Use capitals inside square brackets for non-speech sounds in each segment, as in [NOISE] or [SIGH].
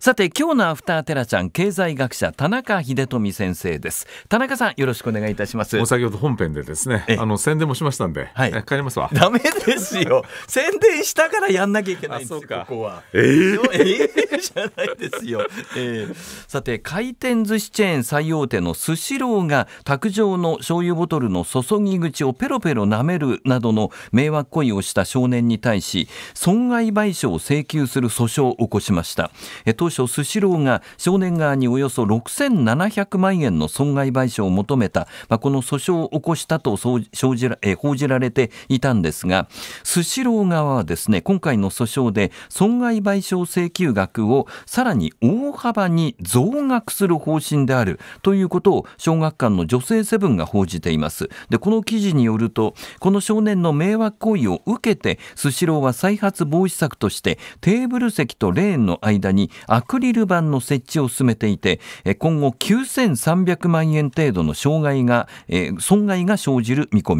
さて今日のアフターテラちゃん経済学者田中秀富先生です田中さんよろしくお願いいたします先ほど本編でですねあの宣伝もしましたんで、はい、帰りますわダメですよ宣伝したからやんなきゃいけないんですよここはえー、えー、じゃないですよ、えー、さて回転寿司チェーン最大手のスシローが卓上の醤油ボトルの注ぎ口をペロペロ舐めるなどの迷惑行為をした少年に対し損害賠償を請求する訴訟を起こしました、えー当初スシローが少年側におよそ6700万円の損害賠償を求めた、まあ、この訴訟を起こしたと報じられていたんですがスシロー側はですね今回の訴訟で損害賠償請求額をさらに大幅に増額する方針であるということを小学館の女性セブンが報じていますでこの記事によるとこの少年の迷惑行為を受けてスシローは再発防止策としてテーブル席とレーンの間に空アクリル板の設置を進めていて、今後9300万円程度の障害が、損害が生じる見込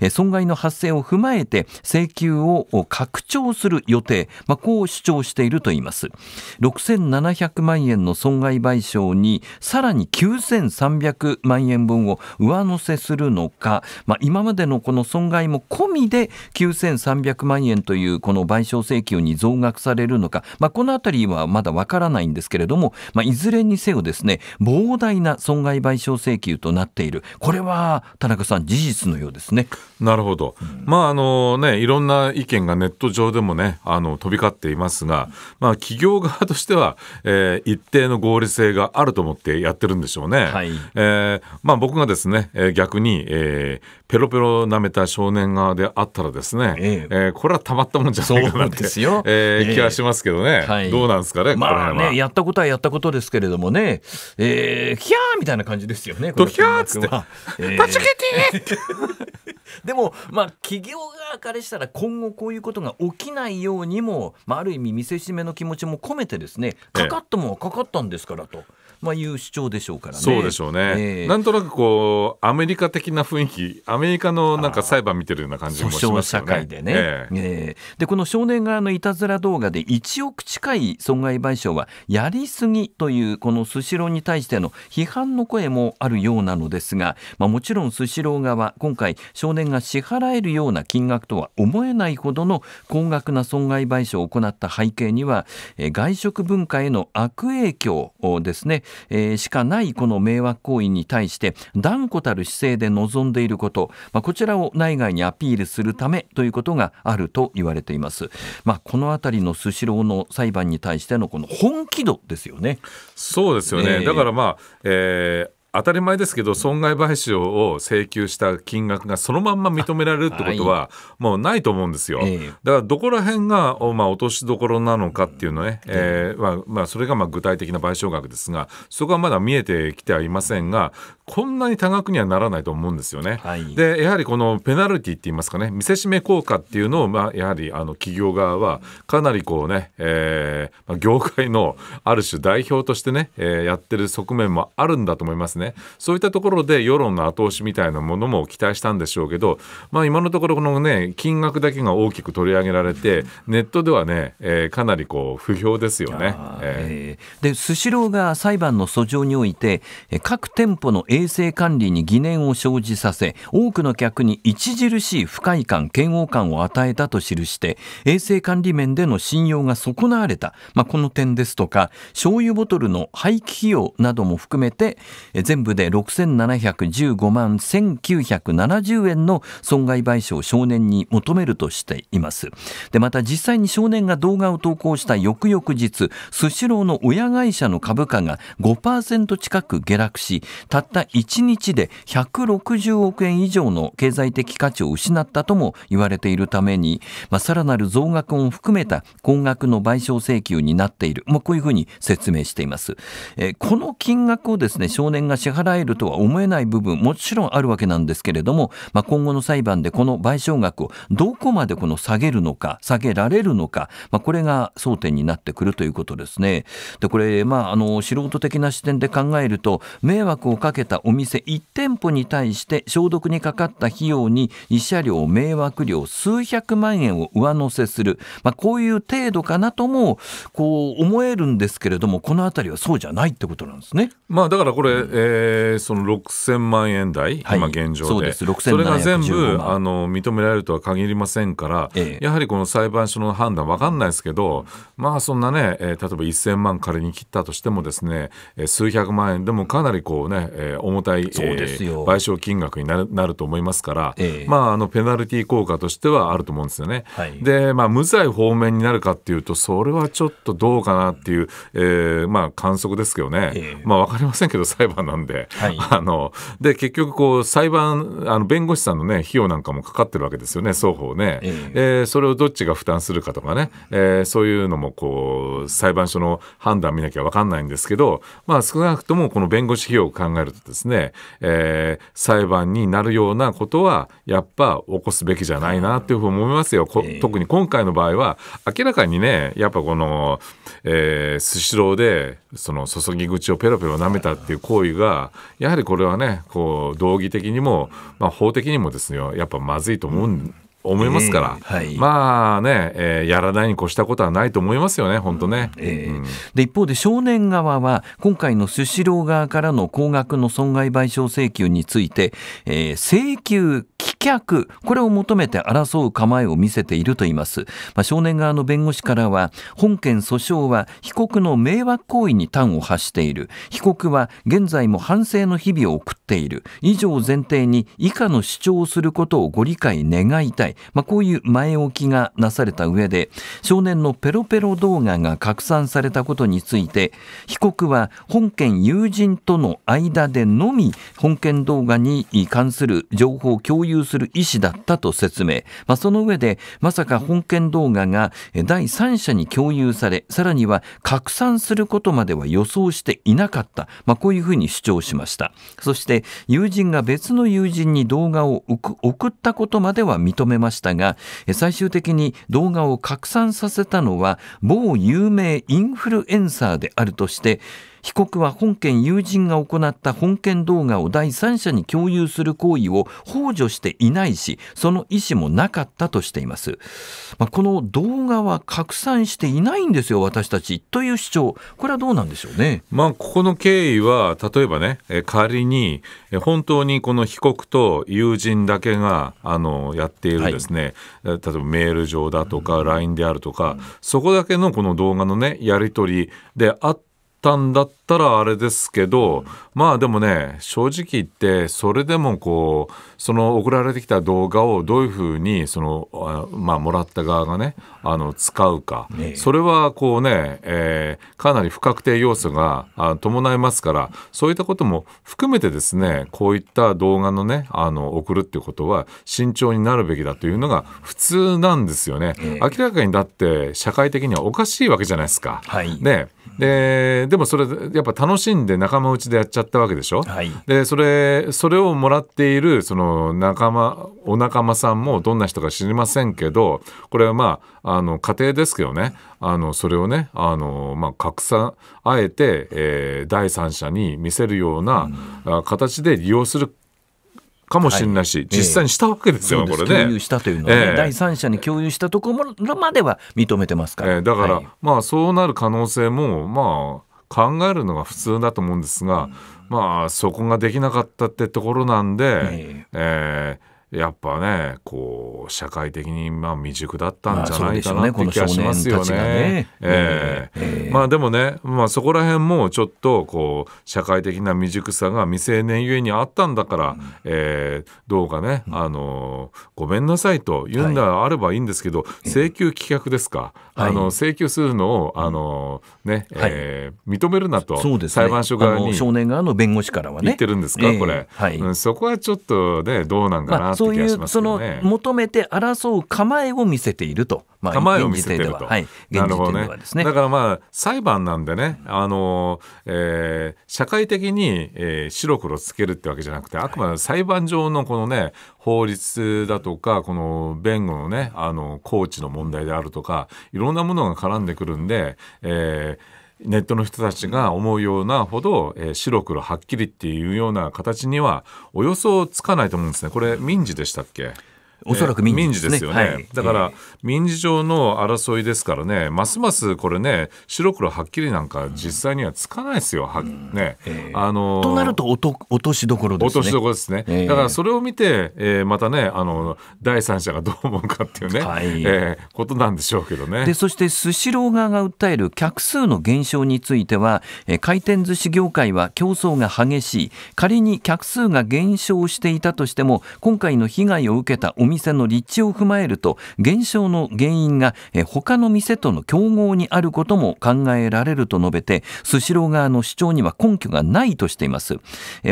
み、損害の発生を踏まえて請求を拡張する予定、まあ、こう主張しているといいます。6700万円の損害賠償にさらに9300万円分を上乗せするのか、まあ、今までのこの損害も込みで9300万円というこの賠償請求に増額されるのか、まあ、このあたりはまだ分からないからないんですけれども、まあ、いずれにせよですね、膨大な損害賠償請求となっている。これは、田中さん、事実のようですね。なるほど。まあ、あのね、いろんな意見がネット上でもね、あの、飛び交っていますが、まあ、企業側としては、えー、一定の合理性があると思ってやってるんでしょうね。はい、えー、まあ、僕がですね、えー、逆に、えー、ペロペロ舐めた少年側であったらですね、えー、えー、これはたまったもんじゃないかなって、えー、気はしますけどね、はい、どうなんですかね、まあ、は、ね、やったことはやったことですけれどもね、えー、ヒーみたいな感じですよね。ドヒャーっつって、えー、[LAUGHS] でも、まあ、企業側からしたら今後こういうことが起きないようにも、まあ、ある意味見せしめの気持ちも込めてですねかかったもんはかかったんですからと。ええまあ、いう主張でしょうからね。そうでしょうね、えー、なんとなくこうアメリカ的な雰囲気アメリカのなんか裁判見てるような感じもしますよね。社でね、えー、えー、でこの少年側のいたずら動画で1億近い損害賠償はやりすぎというこのスシローに対しての批判の声もあるようなのですが、まあ、もちろんスシロー側今回少年が支払えるような金額とは思えないほどの高額な損害賠償を行った背景には、えー、外食文化への悪影響ですねえー、しかないこの迷惑行為に対して断固たる姿勢で臨んでいること、まあ、こちらを内外にアピールするためということがあると言われています。まあ、この辺りのスシローの裁判に対してのこの本気度ですよね。そうですよね、えー、だからまあ、えー当たり前ですけど損害賠償を請求した金額がそのまんま認められるってことはもうないと思うんですよ、だからどこら辺が、まあ、落としどころなのかっていうのね、えーまあまあ、それがまあ具体的な賠償額ですがそこはまだ見えてきてはいませんがこんなに多額にはならないと思うんですよね。はい、でやはりこのペナルティって言いますかね見せしめ効果っていうのを、まあ、やはりあの企業側はかなりこうね、えー、業界のある種代表としてね、えー、やってる側面もあるんだと思いますね。ねそういったところで世論の後押しみたいなものも期待したんでしょうけど、まあ、今のところこの、ね、金額だけが大きく取り上げられてネットではね、えー、かなりこう不評ですよね。えでスシローが裁判の訴状において各店舗の衛生管理に疑念を生じさせ多くの客に著しい不快感嫌悪感を与えたと記して衛生管理面での信用が損なわれた、まあ、この点ですとか醤油ボトルの廃棄費用なども含めて全全部で6715万1970円の損害賠償を少年に求めるとしています。で、また実際に少年が動画を投稿した翌々日、スシローの親会社の株価が5%近く下落し、たった1日で160億円以上の経済的価値を失ったとも言われているために、まあ、さらなる増額も含めた高額の賠償請求になっている。まあ、こういうふうに説明しています。えー、この金額をですね、少年が支払えるとは思えない部分もちろんあるわけなんですけれども、まあ、今後の裁判でこの賠償額をどこまでこの下げるのか下げられるのか、まあ、これが争点になってくるということですね。でこれ、まあ、あの素人的な視点で考えると迷惑をかけたお店1店舗に対して消毒にかかった費用に慰謝料迷惑料数百万円を上乗せする、まあ、こういう程度かなともこう思えるんですけれどもこの辺りはそうじゃないってことなんですね。まあ、だからこれ、えー、その6000万円台、はい、今現状でそれが全部あの認められるとは限りませんから、ええ、やはりこの裁判所の判断分かんないですけど、まあ、そんなね、えー、例えば1000万仮に切ったとしてもですね、え数百万円でもかなりこうね、えー、重たい、えー、賠償金額になるなると思いますから、え、まあ、あのペナルティー効果としてはあると思うんですよね。はい、で、まあ、無罪方面になるかっていうとそれはちょっとどうかなっていう、えーまあ、観測ですけどね、まあ、分かりませんけど裁判のなんで、はい、[LAUGHS] あので結局こう裁判あの弁護士さんのね費用なんかもかかってるわけですよね双方ね、えー、えー、それをどっちが負担するかとかね、えー、そういうのもこう裁判所の判断見なきゃ分かんないんですけど、まあ、少なくともこの弁護士費用を考えるとですね、えー、裁判になるようなことはやっぱ起こすべきじゃないなというふうに思いますよ、えー、特に今回の場合は明らかにねやっぱこの、えスシローでその注ぎ口をペロペロ舐めたっていう行為がやはりこれはねこう道義的にも、まあ、法的にもですねやっぱまずいと思うん思いますから、えーはい、まあね、えー、やらないに越したことはないと思いますよね、本当ね、うんえーうん、で一方で少年側は、今回のスシロー側からの高額の損害賠償請求について、えー、請求棄却、これを求めて争う構えを見せていると言います。まあ、少年側の弁護士からは、本件訴訟は被告の迷惑行為に端を発している、被告は現在も反省の日々を送っている、以上前提に以下の主張をすることをご理解願いたい。、まあ、こういう前置きがなされた上で少年のペロペロ動画が拡散されたことについて被告は本件友人との間でのみ本件動画に関する情報を共有する意思だったと説明、まあ、その上でまさか本件動画が第三者に共有されさらには拡散することまでは予想していなかった、まあ、こういうふうに主張しましたそして友人が別の友人に動画を送ったことまでは認めましたが最終的に動画を拡散させたのは某有名インフルエンサーであるとして被告は本件友人が行った本件動画を第三者に共有する行為をほ助していないし、その意思もなかったとしています。まあ、この動画は拡散していないんですよ、私たちという主張、これはどうなんでしょうね。まあ、ここの経緯は、例えばね、え仮に本当にこの被告と友人だけがあのやっているですね、はい、例えばメール上だとか、LINE であるとか、そこだけのこの動画のね、やり取りであって、たんだったらあれですけど、まあでもね正直言ってそれでもこうその送られてきた動画をどういうふうにそのまあ、もらった側がねあの使うか、それはこうね、えー、かなり不確定要素が伴いますからそういったことも含めてですねこういった動画のねあの送るっていうことは慎重になるべきだというのが普通なんですよね。明らかにだって社会的にはおかしいわけじゃないですか。はい、ねででもそれやっぱ楽しんで仲間内でやっちゃったわけでしょ、はい、でそれそれをもらっているその仲間お仲間さんもどんな人か知りませんけどこれはまああの家庭ですけどねあのそれをねあの、まあ、拡散あえて、えー、第三者に見せるような、う形で利用するかもしれないし、はい、実際にしたわけですよ、えー、これね。共有したというのは、ねえー、第三者に共有したところまでは認めてますから。えー、だから、はい、まあそうなる可能性もまあ考えるのが普通だと思うんですが、まあそこができなかったってところなんで、ええーやっぱねこう社会的にまあ未熟だったんじゃないかなって気がしますよね。まあでもね、まあ、そこら辺もちょっとこう社会的な未熟さが未成年ゆえにあったんだから、うん、えー、どうかね、うん、あのごめんなさいと言うんだあればいいんですけど、はい、請求棄却ですか、はい、あの請求するのをあの、ねはい、えー、認めるなと、裁判所側に少年側の弁護士からはね言ってるんですか、えー、これ、はいうん、そこはちょっとねどうなんかなと。まあそういう、その求めて争う構えを見せていると、まあ、構えを見せていると、はい、現時点ではですね、ね、だからまあ裁判なんでねあの、えー、社会的に、えー、白黒つけるってわけじゃなくてあくまで裁判上のこのね法律だとかこの弁護のねあのコーチの問題であるとかいろんなものが絡んでくるんで、えーネットの人たちが思うようなほど、えー、白黒はっきりっていうような形にはおよそつかないと思うんですねこれ民事でしたっけおそらく民事ですよね、はい、だから民事上の争いですからね、ますますこれね、白黒はっきりなんか実際にはつかないですよ、はねあのとなると落としどころですね。落としどころですね、だからそれを見て、えー、またねあの、第三者がどう思うかっていうね、はい、えー、ことなんでしょうけどね。でそして、スシロー側が訴える客数の減少については、えー、回転寿司業界は競争が激しい、仮に客数が減少していたとしても、今回の被害を受けたお店店の立地を踏まえると減少の原因が他の店との競合にあることも考えられると述べてスシロー側の主張には根拠がないとしています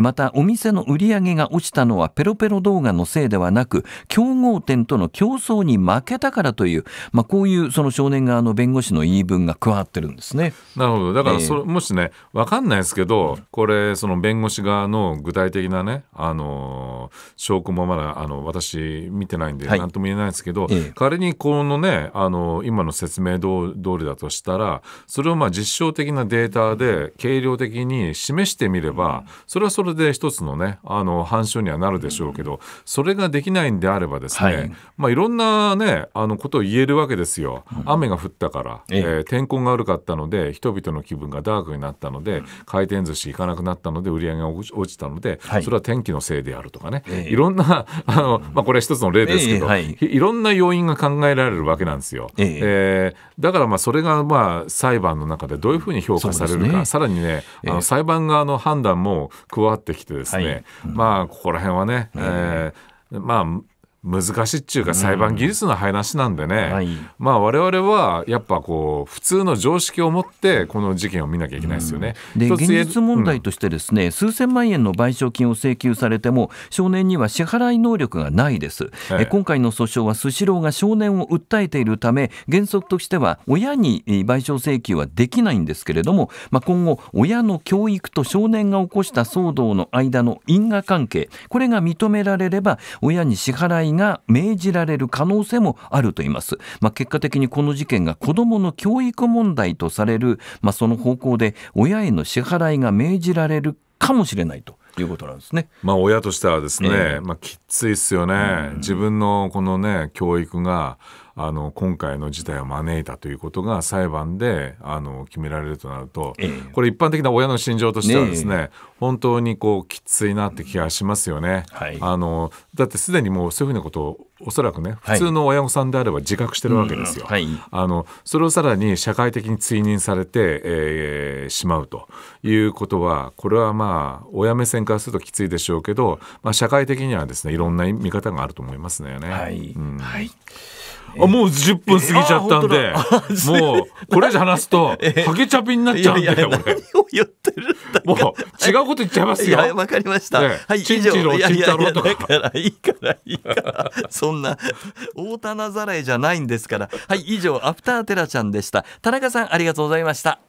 またお店の売り上げが落ちたのはペロペロ動画のせいではなく競合店との競争に負けたからという、まあ、こういうその少年側の弁護士の言い分が加わってるんですねなるほどだからそれ、えー、もしね分かんないですけどこれその弁護士側の具体的なねあの証拠もまだあの私見てないんで何とも言えないですけど、はい、仮にこのねあの今の説明通りだとしたらそれをまあ実証的なデータで軽量的に示してみればそれはそれで一つのねあの反証にはなるでしょうけどそれができないんであればですね、はい、まあ、いろんなねあのことを言えるわけですよ。雨が降ったから、えー、天候が悪かったので人々の気分がダークになったので回転寿司行かなくなったので売り上げが落ちたので、それは天気のせいであるとかね、ね、えー、いろんな [LAUGHS] あの、まあ、これは一つの例ですけど、えーはい、いろんな要因が考えられるわけなんですよ。えー、えー、だからまあそれがまあ裁判の中でどういうふうに評価されるか、ね、さらにね、えー、あの裁判側の判断も加わってきてですね、はい、まあここら辺はね、えー、まあ難しいっちゅうか裁判技術の話なんでね、うんはい、まあ我々はやっぱこう普通の常識を持ってこの事件を見なきゃいけないですよね。うん、で現実問題としてですね、うん、数千万円の賠償金を請求されても少年には支払い能力がないです。ええ、今回の訴訟はスシローが少年を訴えているため原則としては親に賠償請求はできないんですけれども、まあ、今後親の教育と少年が起こした騒動の間の因果関係これが認められれば親に支払いが命じられる可能性もあると言います。まあ、結果的にこの事件が子どもの教育問題とされる、まあ、その方向で親への支払いが命じられるかもしれないと。いうことなんですね。まあ親としてはですね、えー、まあきついですよね、うん。自分のこのね教育があの今回の事態を招いたということが裁判であの決められるとなると、えー、これ一般的な親の心情としてはですね、ね、本当にこうきついなって気がしますよね。はい、あのだってすでにもうそういうふうなことをおそらくね普通の親御さんであれば自覚してるわけですよ。はい、あのそれをさらに社会的に追認されて、えー、しまうということはこれはまあ親目線からするときついでしょうけど、まあ、社会的にはですねいろんな見方があると思いますね。はい、うんはいあもう10分過ぎちゃったんで、もうこれじゃ話すとハけチャピになっちゃうんで何を言ってるんだもう違うこと言っちゃいますよわかりました、はいチンチロチンタロとかいやいいいからいいからそんな大棚ざらいじゃないんですからはい以上アフターテラちゃんでした田中さんありがとうございました